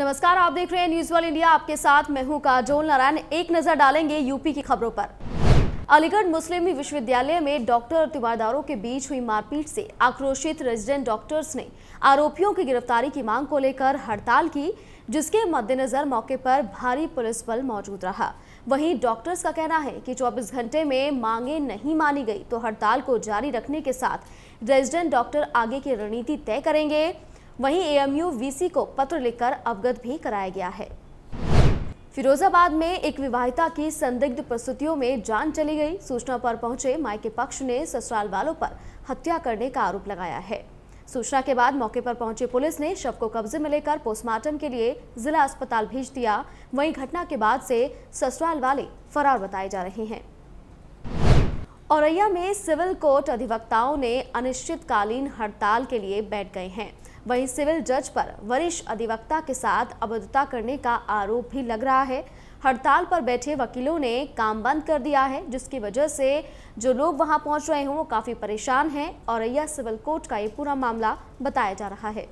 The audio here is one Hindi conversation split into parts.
नमस्कार आप देख रहे हैं न्यूज वन इंडिया आपके साथ मैं हूं काजोल नारायण एक नजर डालेंगे यूपी की खबरों पर अलीगढ़ मुस्लिम विश्वविद्यालय में डॉक्टर और तिवारदारों के बीच हुई मारपीट से आक्रोशित रेजिडेंट डॉक्टर्स ने आरोपियों की गिरफ्तारी की मांग को लेकर हड़ताल की जिसके मद्देनजर मौके पर भारी पुलिस बल मौजूद रहा वहीं डॉक्टर्स का कहना है कि 24 घंटे में मांगे नहीं मानी गई तो हड़ताल को जारी रखने के साथ रेजिडेंट डॉक्टर आगे की रणनीति तय करेंगे वहीं एएमयू वीसी को पत्र लिखकर अवगत भी कराया गया है फिरोजाबाद में एक विवाहिता की संदिग्ध प्रस्तुतियों में जान चली गई सूचना पर पहुंचे मायके पक्ष ने ससुराल वालों पर हत्या करने का आरोप लगाया है सूचना के बाद मौके पर पहुंचे पुलिस ने शव को कब्जे में लेकर पोस्टमार्टम के लिए जिला अस्पताल भेज दिया वहीं घटना के बाद से ससुराल वाले फरार बताए जा रहे हैं औरैया में सिविल कोर्ट अधिवक्ताओं ने अनिश्चितकालीन हड़ताल के लिए बैठ गए हैं वहीं सिविल जज पर वरिष्ठ अधिवक्ता के साथ अभद्रता करने का आरोप भी लग रहा है हड़ताल पर बैठे वकीलों ने काम बंद कर दिया है जिसकी वजह से जो लोग वहां पहुंच रहे हैं वो काफ़ी परेशान हैं औरैया सिविल कोर्ट का ये पूरा मामला बताया जा रहा है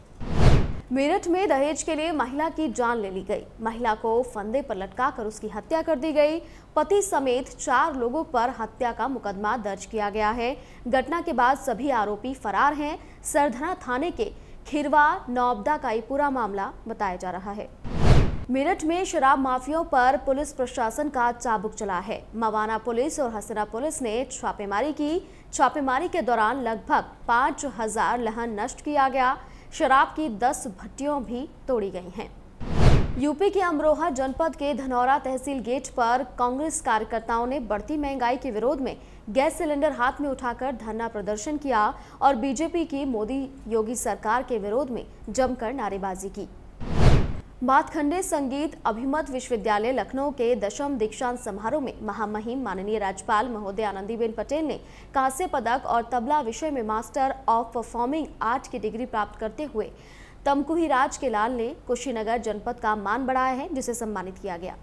मेरठ में दहेज के लिए महिला की जान ले ली गई महिला को फंदे पर लटका कर उसकी हत्या कर दी गई पति समेत चार लोगों पर हत्या का मुकदमा दर्ज किया गया है घटना के बाद सभी आरोपी फरार हैं सरधना थाने के खिरवा नौबदा का ये पूरा मामला बताया जा रहा है मेरठ में शराब माफियों पर पुलिस प्रशासन का चाबुक चला है मवाना पुलिस और हसना पुलिस ने छापेमारी की छापेमारी के दौरान लगभग पाँच हजार लहन नष्ट किया गया शराब की दस भट्टियों भी तोड़ी गई हैं यूपी के अमरोहा जनपद के धनौरा तहसील गेट पर कांग्रेस कार्यकर्ताओं ने बढ़ती महंगाई के विरोध में गैस सिलेंडर हाथ में उठाकर धरना प्रदर्शन किया और बीजेपी की मोदी योगी सरकार के विरोध में जमकर नारेबाजी की बातखंडे संगीत अभिमत विश्वविद्यालय लखनऊ के दशम दीक्षांत समारोह में महामहिम माननीय राज्यपाल महोदय आनंदीबेन पटेल ने कांस्य पदक और तबला विषय में मास्टर ऑफ परफॉर्मिंग आर्ट की डिग्री प्राप्त करते हुए तमकुही राज के लाल ने कुशीनगर जनपद का मान बढ़ाया है जिसे सम्मानित किया गया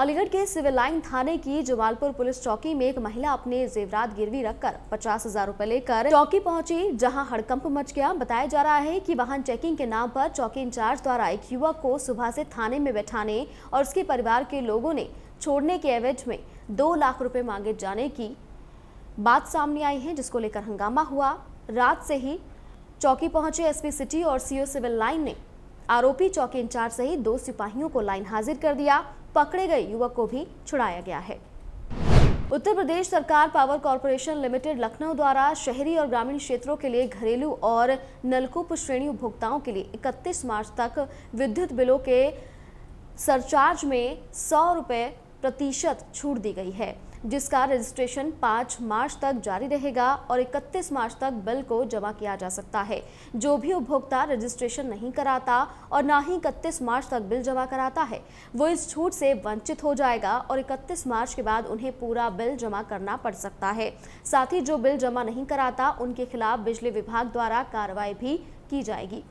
अलीगढ़ के सिविल लाइन थाने की जमालपुर पुलिस चौकी में एक महिला अपने जेवरात गिरवी रखकर पचास हजार रूपए लेकर चौकी पहुंची जहां हड़कंप मच गया बताया जा रहा है कि वाहन चेकिंग के नाम पर चौकी इंचार्ज द्वारा एक युवक को सुबह से थाने में बैठाने और उसके परिवार के लोगों ने छोड़ने के एवज में दो लाख रूपए मांगे जाने की बात सामने आई है जिसको लेकर हंगामा हुआ रात से ही चौकी पहुंचे एसपी सिटी और सीओ सिविल लाइन ने आरोपी चौकी इंचार्ज सहित दो सिपाहियों को लाइन हाजिर कर दिया पकड़े गए युवक को भी छुड़ाया गया है उत्तर प्रदेश सरकार पावर कॉरपोरेशन लिमिटेड लखनऊ द्वारा शहरी और ग्रामीण क्षेत्रों के लिए घरेलू और नलकूप श्रेणी उपभोक्ताओं के लिए 31 मार्च तक विद्युत बिलों के सरचार्ज में सौ रुपये प्रतिशत छूट दी गई है जिसका रजिस्ट्रेशन 5 मार्च तक जारी रहेगा और 31 मार्च तक बिल को जमा किया जा सकता है जो भी उपभोक्ता रजिस्ट्रेशन नहीं कराता और ना ही 31 मार्च तक बिल जमा कराता है वो इस छूट से वंचित हो जाएगा और 31 मार्च के बाद उन्हें पूरा बिल जमा करना पड़ सकता है साथ ही जो बिल जमा नहीं कराता उनके खिलाफ बिजली विभाग द्वारा कार्रवाई भी की जाएगी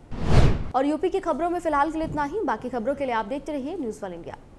और यूपी की खबरों में फिलहाल के लिए इतना ही बाकी खबरों के लिए आप देखते रहिए न्यूज़ वन इंडिया